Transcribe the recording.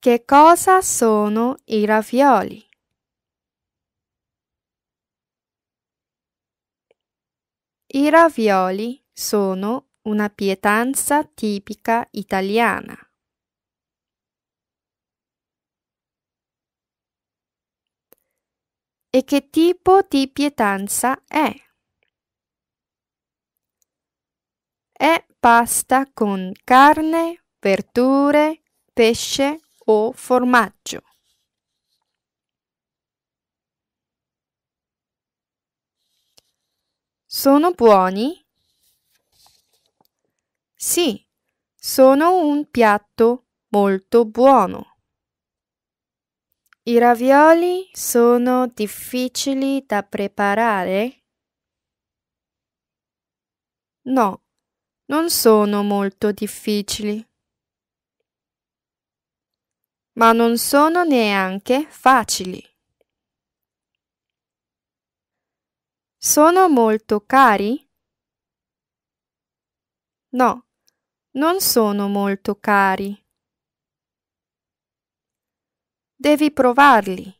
Che cosa sono i ravioli? I ravioli sono una pietanza tipica italiana. E che tipo di pietanza è? È pasta con carne, verdure, pesce o formaggio. Sono buoni? Sì, sono un piatto molto buono. I ravioli sono difficili da preparare? No, non sono molto difficili ma non sono neanche facili. Sono molto cari? No, non sono molto cari. Devi provarli.